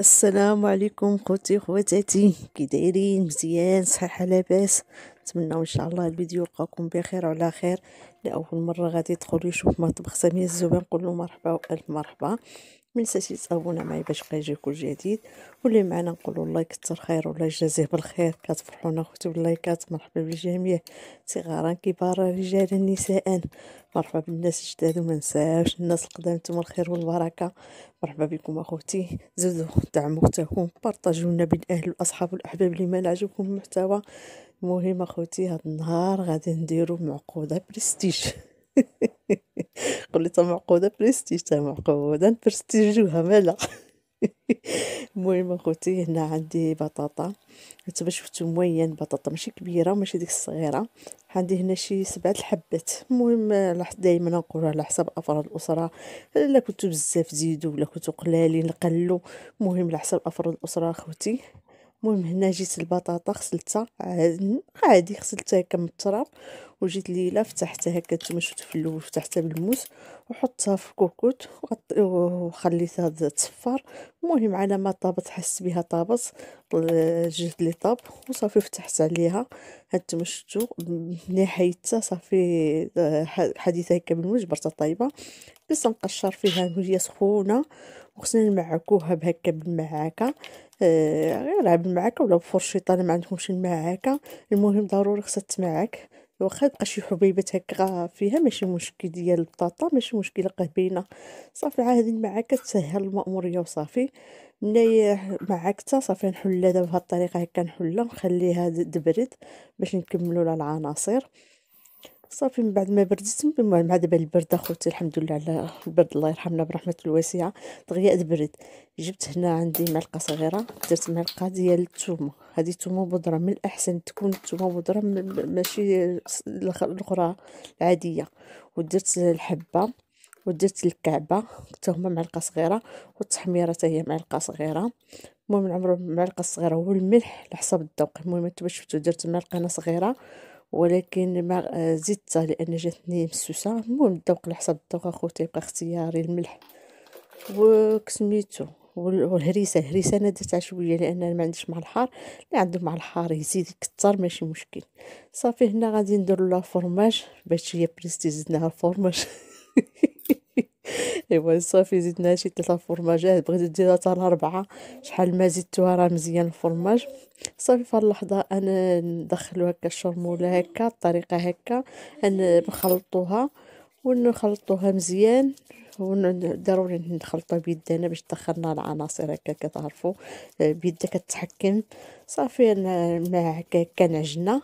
السلام عليكم خوتي خواتاتي كي دايرين مزيان صحيحه لاباس نتمنى ان شاء الله الفيديو يلقاكم بخير وعلى خير لاول مره غادي يدخل يشوف مطبخ سميه الزوبان نقول له مرحبا والف مرحبا منساش تابونا معايا باش بقى يجي كل جديد واللي معنا نقولوا الله يكثر خير والله يجازيه بالخير كتفرحونا اختي باللايكات مرحبا بالجميع صغارا كبارا رجالا نساء مرحبا بالناس الجداد وما نساوش الناس القدام نتوما الخير والبركه مرحبا بكم اخوتي زيدوا دعموا اختكم بارطاجونا بين اهل والاصحاب والاحباب اللي ما عجبكم المحتوى المهم اخوتي هذا النهار غادي نديرو معقوده برستيج قول لي معقوده برستيج تا طيب معقوده نبرستيجوها مالا المهم اخوتي هنا عندي بطاطا انتما شفتو موين بطاطا ماشي كبيره ماشي ديك الصغيره عندي هنا شي سبعه الحبات المهم دائما نقول على حسب افراد الاسره الا كنتو بزاف زيدو ولا كنتو قلالين قلو المهم على حسب افراد الاسره اخوتي المهم هنا جيت البطاطا غسلتها عادي غسلتها هكا من التراب وجيت ليله فتحتها هكا نتوما شفتو في الاول فتحتها بالموس وحطها في كوكوت وخليتها تصفر المهم على ما طابت حس بها طابت جيت لي طاب وصافي فتحت عليها هانتوما شفتو ملي حيدتها صافي آه، حديثه هكا بالموس جبرتها طايبه بس نقشر فيها وهي سخونه وخصنا نمعكوها بهكا بالمعاكه آه غير على بالمعاكه ولا بفرشيطه ما عندكمش المعاكه المهم ضروري خصها تمعك واخا تبقى شي حبيبات هكا فيها ماشي مشكل ديال البطاطا ماشي مشكل قبيله صافي عاد المعاكه تسهل المأموريه وصافي ملي معاكتها صافي نحلها بهاد الطريقه هكا نحلها نخليها تبرد باش نكملوا لها العناصر صافي من بعد ما بردت المهم مع دابا البرد اخوتي الحمد لله على البرد الله يرحمنا برحمته الواسعه دغيا تبرد جبت هنا عندي معلقه صغيره درت معلقه ديال الثومه هذه الثومه بودره من الاحسن تكون الثومه بودره ماشي الاخرى العاديه ودرت الحبه ودرت الكعبه حتى هما معلقه صغيره والتحميره حتى هي معلقه صغيره المهم نعمرو المعلقه الصغيره والملح الملح على حسب الذوق المهم انتما شفتوا درت معلقه انا صغيره ولكن ما زدت لان جاتني مسوسه المهم الذوق على حسب الذوق اخوتي يبقى اختياري الملح وكسميتو والهريسه الهريسه انا درتها شويه لان انا ما عنديش مع الحار اللي عنده مع الحار يزيد يكثر ماشي مشكل صافي هنا غادي ندير لا فورماج باش هي بريستي زدناها فورماج ايوا صافي زدنا شي آه، ثلاثه فرماجات بغيت ديرها حتى لاربعه شحال ما زدتوها راه مزيان الفرماج صافي في اللحظه انا ندخلو هكا الشرموله هكا الطريقه هكا نخلطوها ونخلطوها مزيان ضروري نخلطو بيدنا باش دخلنا العناصر هكا كتعرفوا آه، بيدك كتحكم صافي انا مع هكا كنعجنه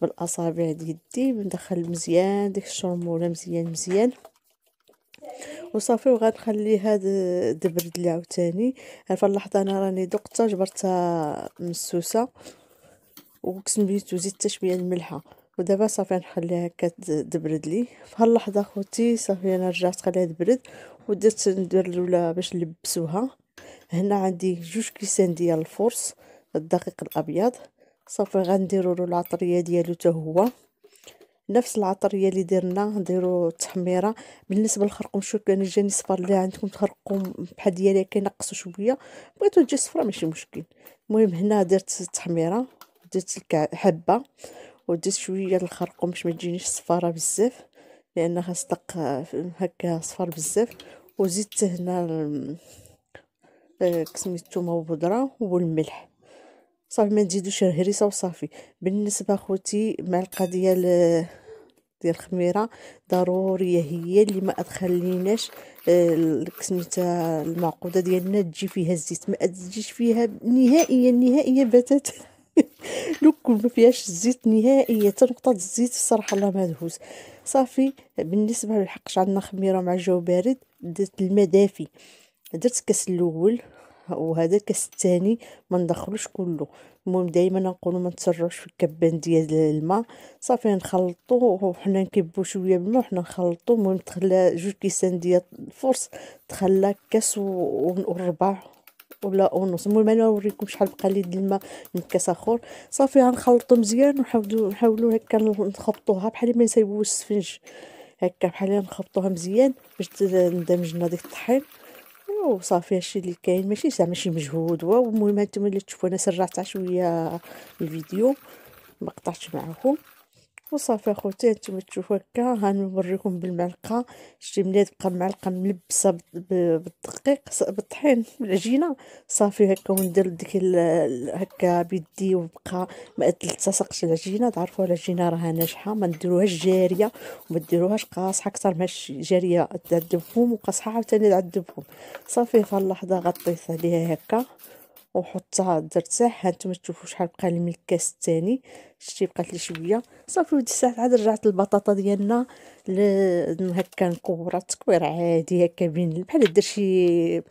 بالاصابع ديال يدي ندخل مزيان ديك الشرموله مزيان مزيان وصافي وغنخلي هاد دبرد لي عاوتاني عارفه اللحظه انا راني دقتها جبرتها مسوسه السوسة بيتو زيت حتى شويه الملحه ودابا صافي نخليها هكا تبرد لي في اللحظة خوتي صافي انا رجعت خليها تبرد ودرت ندير الاولى باش نلبسوها هنا عندي جوج كيسان ديال الفرص الدقيق الابيض صافي غنديروا له العطريه ديالو حتى هو نفس العطريه اللي درنا نديرو التحميره بالنسبه للخرقوم كان جاني صفر اللي عندكم تخرقوم بحال ديالي كينقصوا شويه بغيتو تجي صفرا ماشي مشكل المهم هنا درت التحميره درت حبه ودرت شويه الخرقوم باش ما تجينيش صفاره بزاف لان خاصك هكا صفر بزاف وزدت هنا آه، كسميتو الثومه والبودره والملح صافي ما نزيدوش الهريسه وصافي بالنسبه خوتي معلقه ديال ديال الخميره ضروريه هي اللي ما تخليناش آه، سميتها المعقوده ديالنا تجي فيها الزيت ما تجيش فيها نهائيا نهائيا بتاتا لوك ما فيهاش الزيت نهائيا حتى نقطه الزيت الصراحه الله ما دهوز صافي بالنسبه للحقش عندنا خميره مع الجو بارد درت الماء دافي درت كاس الاول وهذا الكاس الثاني ما ندخلوش كله المهم دائما نقولوا ما نتسرعوش في الكبان ديال الماء صافي نخلطوا وحنا نكبوا شويه بالماء وحنا نخلطوا المهم تخلى جوج كيسان ديال الفرص تخلى كاس وربع ولا ونص المهم انا نوريكم شحال بقى لي ديال الماء من كاس اخر صافي غنخلطو مزيان ونحاولوا نحاولوا هكا نخبطوها بحال ما نسيبوش السفنج هكا بحال نخبطوها مزيان باش ندمجنا ديك الطحين وصافي هادشي اللي كاين ماشي زعما شي مجهود واو المهم هانتوما اللي تشوفوا انا سرعت شويه الفيديو ما قطعتش وصافي اخوتي نتوما تشوفوا هكا هانوريكم بالمعلقه شتي ملي تبقى المعلقه ملبسه بالدقيق بالطحين بالعجينه صافي هكا وندير ديك هكا بيدي وبقى ما تلتصقش العجينه تعرفوا العجينه راها ناجحه ما نديروهاش جاريه وما ديروهاش قاصحه اكثر ما جاريه تعذبهم وقاصحه عاوتاني تعذبهم صافي في اللحظه غطيت عليها هكا وحطها درتها هانتوما تشوفوا شحال بقى لي من الكاس الثاني شتي بقات لي شويه صافي ودي الساعه عاد رجعت البطاطا ديالنا هكا نكورها تكوير عادي هكا بين بحال دير شي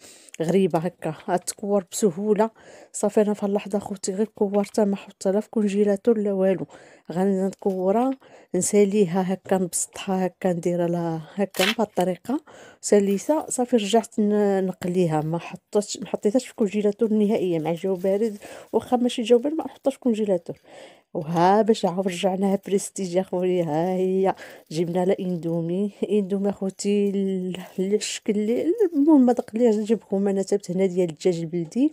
غريبه هكا تكور بسهوله صافي انا في اللحظه خوتي غير كورتها ما حطت لا في كونجيلاتور لا والو غنكورها نساليها هكا نبسطها هكا ندير لها هكا بهاد الطريقه سلسه صافي رجعت نقليها ما حطيتش ما حطيتهاش في كونجيلاتور نهائيا مع جو بارد واخا ماشي جو بارد ما في كونجيلاتور وها باش عاود رجعناها بريستيج يا خويا ها هي جبنا لها اندومي اندومي اخوتي الشكل المهم ما تقليش نجيبكم انا تبت هنا ديال الدجاج البلدي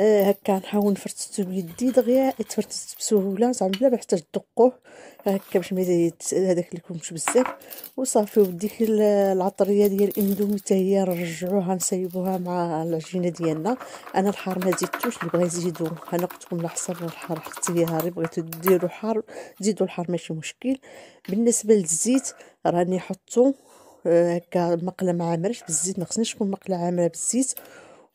آه، هكا نحاول نفرتت بيدي دغيا تفرتت بسهوله زعما بلا ما يحتاج تدقوه هكا باش ما هذاك كومش بزاف وصافي وديك العطريه ديال الاندومي حتى هي نرجعوها نسيبوها مع العجينه ديالنا انا الحار ما زدتوش اللي بغى يزيدو انا قلت لكم الحصر الحار حتى هي هاري بغيتو ديروا حار زيدوا الحار ماشي مشكل بالنسبه للزيت راني حطو آه، هكا مقله ما عامرش بالزيت ما خصنيش تكون مقله عامره بالزيت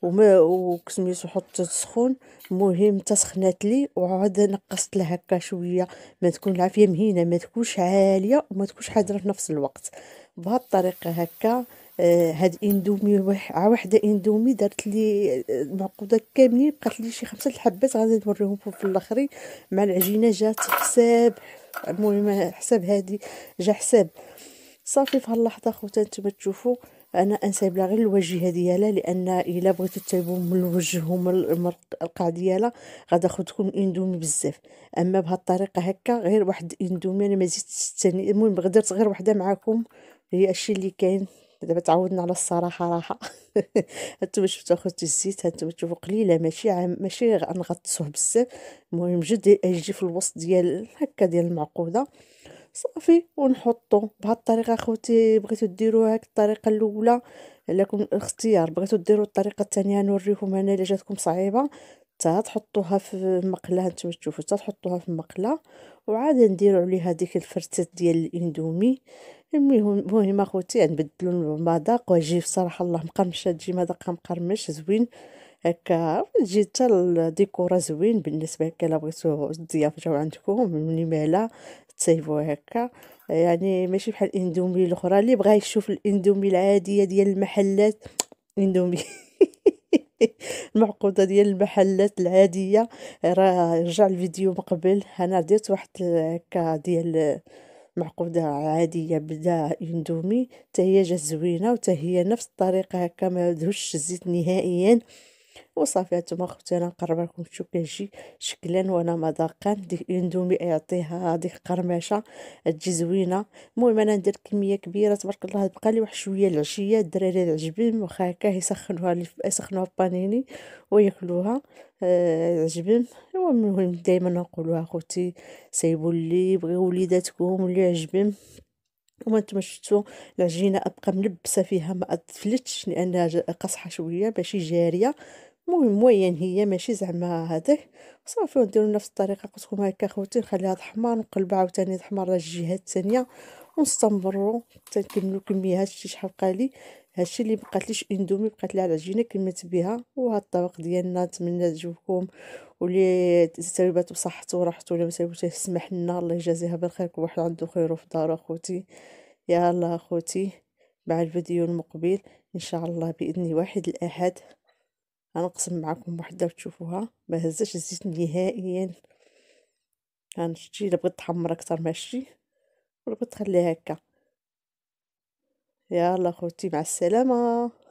وما وكسميتو حطيت سخون المهم تسخنات لي وعاد نقصت لها هكا شويه ما تكون العافيه مهينه ما تكونش عاليه وما تكونش حاضره في نفس الوقت بهاد الطريقه هكا آه هاد اندومي واحده وحده اندومي دارت لي آه، معقوده كاملين بقات لي شي خمسه الحبات غادي نوريهم في الاخرين مع العجينه جات حساب المهم حساب هادي جا حساب صافي في هاللحظه خوتان انتما تشوفوا انا انسايبلا غير الواجهه ديالها لان الا بغيتو تايبو من الوجه ومن القاع ديالها غادا خدكم اندومي بزاف اما بهاد الطريقه هكا غير واحد اندومي انا مازيد الثاني المهم غدرت غير وحده معاكم هي الشيء اللي كاين دابا تعودنا على الصراحه راحه هانتوما شفتوا اخوتي الزيت هانتوما تشوفوا قليله ماشي عام ماشي غنغطسوه بزاف المهم جد يجي في الوسط ديال هكا ديال المعقوده صافي ونحطو بهاد الطريقه اخوتي بغيتو ديرو هاك الطريقه الاولى لكم الاختيار بغيتو ديرو الطريقه الثانيه نوريكم انا الا جاتكم صعيبه تا تحطوها في المقله هانتوما تشوفوا تا تحطوها في المقله وعاد نديروا عليها ديك الفرتات ديال الاندومي المهم اخوتي نبدلوا المذاق واجي بصراحه الله مقرمشه تجي مذاقها مقرمش زوين هكا تجي حتى الديكوره زوين بالنسبه هكا الا بغيتو الضيافه جاو عندكم من مالا تسيفو هكا يعني ماشي بحال الاندومي الاخرى اللي بغا يشوف الاندومي العاديه ديال المحلات اندومي المعقوده ديال المحلات العاديه راه رجع الفيديو من قبل انا درت واحد هكا ديال معقوده عاديه بدا اندومي حتى هي جات زوينه وحتى نفس الطريقه هكا ما دهوش الزيت نهائيا وصافي هانتوما خوتي انا نقرب لكم تشوف كيجي شكلا وانا مذاقا ذاقان ديك الاندومي يعطيها ديك القرمشه تجي زوينه المهم انا ندير كميه كبيره تبارك الله بقى لي واحد شويه العشيه الدراري العجبين واخا هكا يسخنوها يسخنوها بانيني وياكلوها العجبين آه المهم دائما نقولوها خوتي سيبوا اللي بغيو وليداتكم اللي عجبهم وما نتوما شفتوا العجينه ابقى ملبسه فيها ما اتفلتش لانها قاصحه شويه ماشي جاريه المهم موين هي ماشي زعما هذاك صافي نديروا نفس الطريقه قلت لكم هكا خوتي نخليها تحمر نقلبها عاوتاني تحمر على الجهه الثانيه ونستمروا حتى نكملوا كميه هادشي شحال بقالي هادشي اللي ليش اندومي بقات لي على العجينه كملت بها وهاد الطبق ديالنا نتمنى تعجبكم واللي تسربات بصحته وراحته ولا ما سربتوه سمح لنا الله يجازيها بالخير كل واحد عنده خير في دارو اخوتي الله اخوتي مع الفيديو المقبل ان شاء الله باذن واحد الاحد غنقسم معكم وحده تشوفوها ما هزاش الزيت نهائيا غنشتي الا بغيت تحمر اكثر ماشي ولا بغيت تخليها هكا يلا خوتي مع السلامة